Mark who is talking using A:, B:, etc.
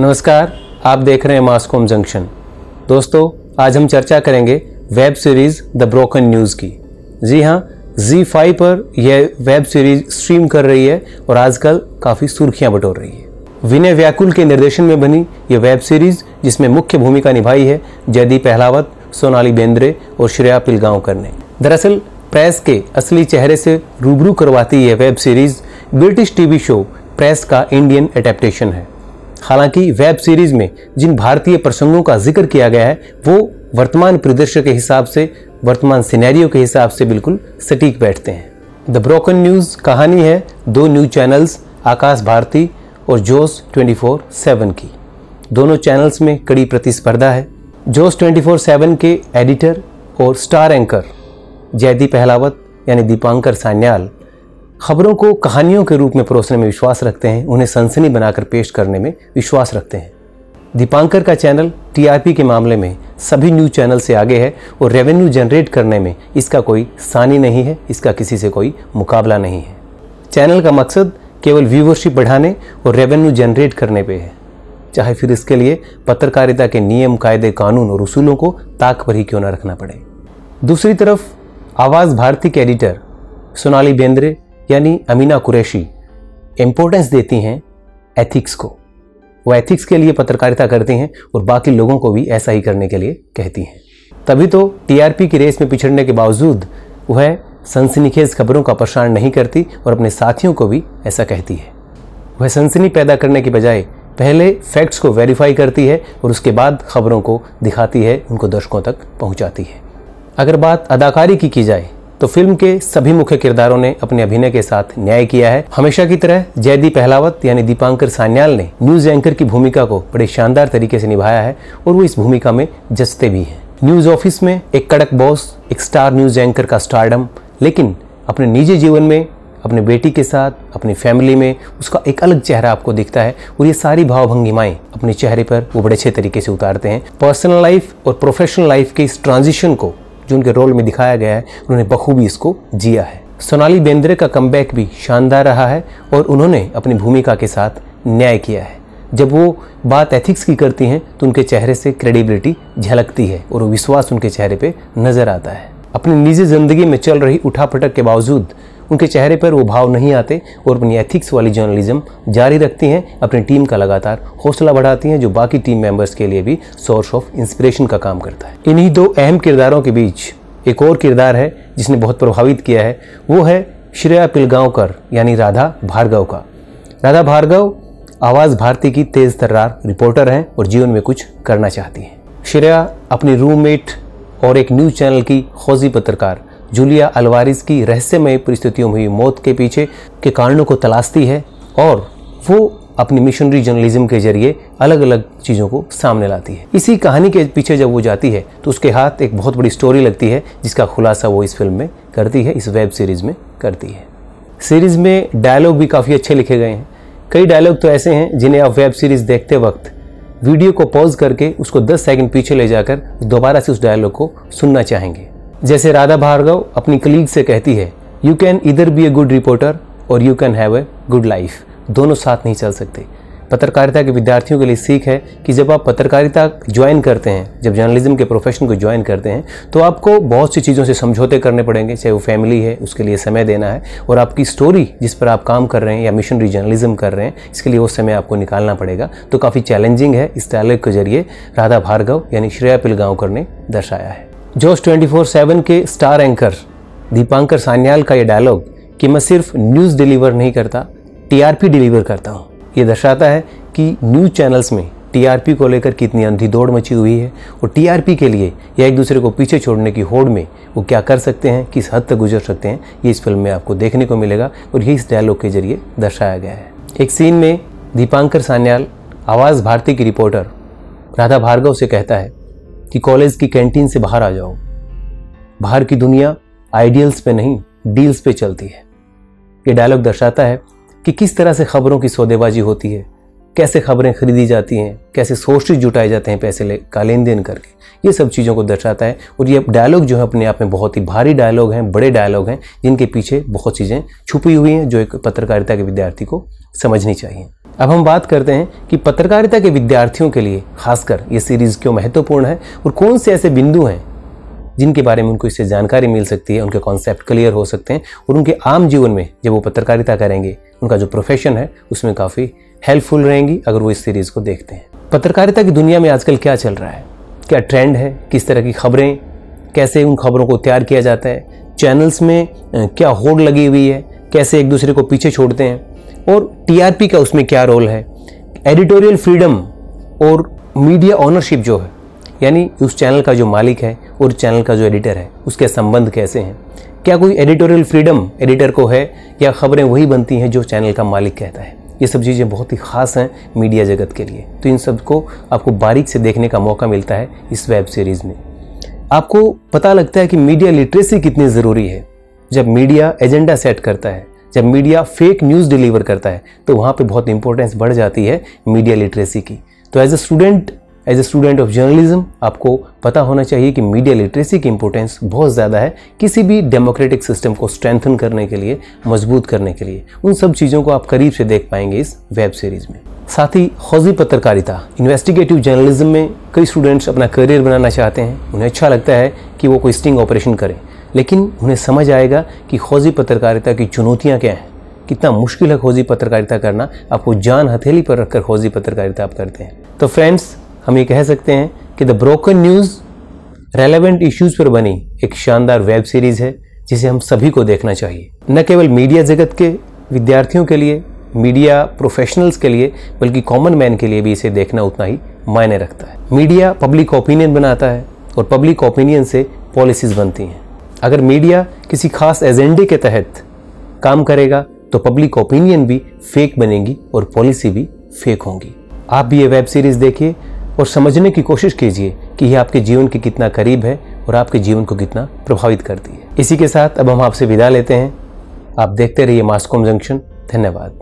A: नमस्कार आप देख रहे हैं मास्कोम जंक्शन दोस्तों आज हम चर्चा करेंगे web series The Broken News की जी हाँ जी फाइव पर यह वेब सीरीज स्ट्रीम कर रही है और आजकल काफ़ी सुर्खियां बटोर रही है विनय व्याकुल के निर्देशन में बनी यह वेब सीरीज जिसमें मुख्य भूमिका निभाई है जयदीप पहलावत सोनाली बेंद्रे और श्रेया पिलगांवकर ने दरअसल प्रेस के असली चेहरे से रूबरू करवाती यह web series British TV show Press का इंडियन एडेप्टेशन है हालांकि वेब सीरीज में जिन भारतीय प्रसंगों का जिक्र किया गया है वो वर्तमान परिदृश्य के हिसाब से वर्तमान सिनेरियो के हिसाब से बिल्कुल सटीक बैठते हैं द ब्रोकन न्यूज़ कहानी है दो न्यूज चैनल्स आकाश भारती और जोस 24/7 की दोनों चैनल्स में कड़ी प्रतिस्पर्धा है जोस 24/7 के एडिटर और स्टार एंकर जयदीप अहलावत यानी दीपांकर सान्याल खबरों को कहानियों के रूप में परोसने में विश्वास रखते हैं उन्हें सनसनी बनाकर पेश करने में विश्वास रखते हैं दीपांकर का चैनल टीआरपी के मामले में सभी न्यूज चैनल से आगे है और रेवेन्यू जनरेट करने में इसका कोई सानी नहीं है इसका किसी से कोई मुकाबला नहीं है चैनल का मकसद केवल व्यूवरशिप बढ़ाने और रेवेन्यू जनरेट करने पे है चाहे फिर इसके लिए पत्रकारिता के नियम कायदे कानून और उसूलों को ताक पर ही क्यों न रखना पड़े दूसरी तरफ आवाज़ भारती के एडिटर सोनाली बेंद्रे यानी अमीना कुरैशी इम्पोर्टेंस देती हैं एथिक्स को वो एथिक्स के लिए पत्रकारिता करती हैं और बाकी लोगों को भी ऐसा ही करने के लिए कहती हैं तभी तो टीआरपी की रेस में पिछड़ने के बावजूद वह सनसनीखेज खबरों का प्रसारण नहीं करती और अपने साथियों को भी ऐसा कहती है वह सनसनी पैदा करने के बजाय पहले फैक्ट्स को वेरीफाई करती है और उसके बाद खबरों को दिखाती है उनको दर्शकों तक पहुंचाती है अगर बात अदाकारी की की जाए तो फिल्म के सभी मुख्य किरदारों ने अपने अभिनय के साथ न्याय किया है हमेशा की तरह जयदीप पहलावत यानी दीपांकर सान्याल ने न्यूज एंकर की भूमिका को बड़े शानदार तरीके से निभाया है और वो इस भूमिका में जसते भी हैं न्यूज ऑफिस में एक कड़क बॉस एक स्टार न्यूज एंकर का स्टारडम लेकिन अपने निजी जीवन में अपने बेटी के साथ अपनी फैमिली में उसका एक अलग चेहरा आपको दिखता है और ये सारी भावभंगिमाएं अपने चेहरे पर वो बड़े अच्छे तरीके से उतारते हैं पर्सनल लाइफ और प्रोफेशनल लाइफ के इस ट्रांजिशन को जो उनके रोल में दिखाया गया है उन्होंने बखूबी इसको जिया है सोनाली बेंद्रे का कम भी शानदार रहा है और उन्होंने अपनी भूमिका के साथ न्याय किया है जब वो बात एथिक्स की करती हैं तो उनके चेहरे से क्रेडिबिलिटी झलकती है और वो विश्वास उनके चेहरे पे नज़र आता है अपनी निजी ज़िंदगी में चल रही उठापटक के बावजूद उनके चेहरे पर वो भाव नहीं आते और अपनी एथिक्स वाली जर्नलिज्म जारी रखती हैं अपनी टीम का लगातार हौसला बढ़ाती हैं जो बाकी टीम मेंबर्स के लिए भी सोर्स ऑफ इंस्पिरेशन का काम करता है इन्हीं दो अहम किरदारों के बीच एक और किरदार है जिसने बहुत प्रभावित किया है वो है श्रेया पिलगांवकर यानी राधा भार्गव का राधा भार्गव आवाज़ भारती की तेज़ तर्रार रिपोर्टर हैं और जीवन में कुछ करना चाहती हैं श्रेया अपनी रूममेट और एक न्यूज़ चैनल की खोजी पत्रकार जूलिया अलवारिस की रहस्यमय परिस्थितियों में हुई मौत के पीछे के कारणों को तलाशती है और वो अपनी मिशनरी जर्नलिज्म के जरिए अलग अलग चीज़ों को सामने लाती है इसी कहानी के पीछे जब वो जाती है तो उसके हाथ एक बहुत बड़ी स्टोरी लगती है जिसका खुलासा वो इस फिल्म में करती है इस वेब सीरीज़ में करती है सीरीज़ में डायलॉग भी काफ़ी अच्छे लिखे गए हैं कई डायलॉग तो ऐसे हैं जिन्हें आप वेब सीरीज़ देखते वक्त वीडियो को पॉज करके उसको 10 सेकंड पीछे ले जाकर दोबारा से उस डायलॉग को सुनना चाहेंगे जैसे राधा भार्गव अपनी कलीग से कहती है you can either be a good reporter or you can have a good life दोनों साथ नहीं चल सकते पत्रकारिता के विद्यार्थियों के लिए सीख है कि जब आप पत्रकारिता ज्वाइन करते हैं जब जर्नलिज्म के प्रोफेशन को ज्वाइन करते हैं तो आपको बहुत सी चीज़ों से समझौते करने पड़ेंगे चाहे वो फैमिली है उसके लिए समय देना है और आपकी स्टोरी जिस पर आप काम कर रहे हैं या मिशनरी जर्नलिज्म कर रहे हैं इसके लिए वो समय आपको निकालना पड़ेगा तो काफ़ी चैलेंजिंग है इस डायलॉग के जरिए राधा भार्गव यानी श्रेया पिलगांवकर ने दर्शाया है जोश 24/7 के स्टार एंकर दीपांकर सान्याल का ये डायलॉग कि मैं सिर्फ न्यूज़ डिलीवर नहीं करता टीआरपी डिलीवर करता हूँ ये दर्शाता है कि न्यूज़ चैनल्स में टीआरपी को लेकर कितनी अंधी दौड़ मची हुई है और टीआरपी के लिए या एक दूसरे को पीछे छोड़ने की होड़ में वो क्या कर सकते हैं किस हद तक गुजर सकते हैं ये इस फिल्म में आपको देखने को मिलेगा और ये इस डायलॉग के जरिए दर्शाया गया है एक सीन में दीपांकर सान्याल आवाज़ भारती की रिपोर्टर राधा भार्गव से कहता है कि कॉलेज की कैंटीन से बाहर आ जाओ बाहर की दुनिया आइडियल्स पे नहीं डील्स पे चलती है ये डायलॉग दर्शाता है कि किस तरह से खबरों की सौदेबाजी होती है कैसे खबरें खरीदी जाती हैं कैसे सोर्सेज जुटाए जाते हैं पैसे ले का लेन देन करके ये सब चीज़ों को दर्शाता है और ये डायलॉग जो है अपने आप में बहुत ही भारी डायलॉग हैं बड़े डायलॉग हैं जिनके पीछे बहुत चीज़ें छुपी हुई हैं जो एक पत्रकारिता के विद्यार्थी को समझनी चाहिए अब हम बात करते हैं कि पत्रकारिता के विद्यार्थियों के लिए खासकर ये सीरीज़ क्यों महत्वपूर्ण है और कौन से ऐसे बिंदु हैं जिनके बारे में उनको इससे जानकारी मिल सकती है उनके कॉन्सेप्ट क्लियर हो सकते हैं और उनके आम जीवन में जब वो पत्रकारिता करेंगे उनका जो प्रोफेशन है उसमें काफ़ी हेल्पफुल रहेंगी अगर वो इस सीरीज़ को देखते हैं पत्रकारिता की दुनिया में आजकल क्या चल रहा है क्या ट्रेंड है किस तरह की खबरें कैसे उन खबरों को तैयार किया जाता है चैनल्स में क्या होड़ लगी हुई है कैसे एक दूसरे को पीछे छोड़ते हैं और टीआरपी का उसमें क्या रोल है एडिटोरियल फ्रीडम और मीडिया ऑनरशिप जो है यानी उस चैनल का जो मालिक है और चैनल का जो एडिटर है उसके संबंध कैसे हैं क्या कोई एडिटोरियल फ्रीडम एडिटर को है या खबरें वही बनती हैं जो चैनल का मालिक कहता है ये सब चीज़ें बहुत ही खास हैं मीडिया जगत के लिए तो इन सब को आपको बारीक से देखने का मौका मिलता है इस वेब सीरीज़ में आपको पता लगता है कि मीडिया लिटरेसी कितनी ज़रूरी है जब मीडिया एजेंडा सेट करता है जब मीडिया फेक न्यूज़ डिलीवर करता है तो वहाँ पे बहुत इंपॉर्टेंस बढ़ जाती है मीडिया लिटरेसी की तो as a student as a student of journalism आपको पता होना चाहिए कि मीडिया लिटरेसी की इंपॉर्टेंस बहुत ज़्यादा है किसी भी डेमोक्रेटिक सिस्टम को स्ट्रेंथन करने के लिए मजबूत करने के लिए उन सब चीज़ों को आप करीब से देख पाएंगे इस वेब सीरीज़ में साथ ही हौजी पत्रकारिता इन्वेस्टिगेटिव जर्नलिज्म में कई स्टूडेंट्स अपना करियर बनाना चाहते हैं उन्हें अच्छा लगता है कि वो कोई स्टिंग ऑपरेशन करें लेकिन उन्हें समझ आएगा कि खोजी पत्रकारिता की चुनौतियाँ क्या हैं कितना मुश्किल है खोजी पत्रकारिता करना आपको जान हथेली पर रखकर खोजी पत्रकारिता आप करते हैं तो फ्रेंड्स हम ये कह सकते हैं कि The Broken News relevant issues पर बनी एक शानदार वेब सीरीज़ है जिसे हम सभी को देखना चाहिए न केवल मीडिया जगत के विद्यार्थियों के लिए मीडिया प्रोफेशनल्स के लिए बल्कि कॉमन मैन के लिए भी इसे देखना उतना ही मायने रखता है मीडिया पब्लिक ओपिनियन बनाता है और पब्लिक ओपिनियन से पॉलिसीज़ बनती हैं अगर मीडिया किसी खास एजेंडे के तहत काम करेगा तो पब्लिक ओपिनियन भी फेक बनेगी और पॉलिसी भी फेक होंगी आप भी ये वेब सीरीज देखिए और समझने की कोशिश कीजिए कि यह आपके जीवन के कितना करीब है और आपके जीवन को कितना प्रभावित करती है इसी के साथ अब हम आपसे विदा लेते हैं आप देखते रहिए मास्कोम जंक्शन धन्यवाद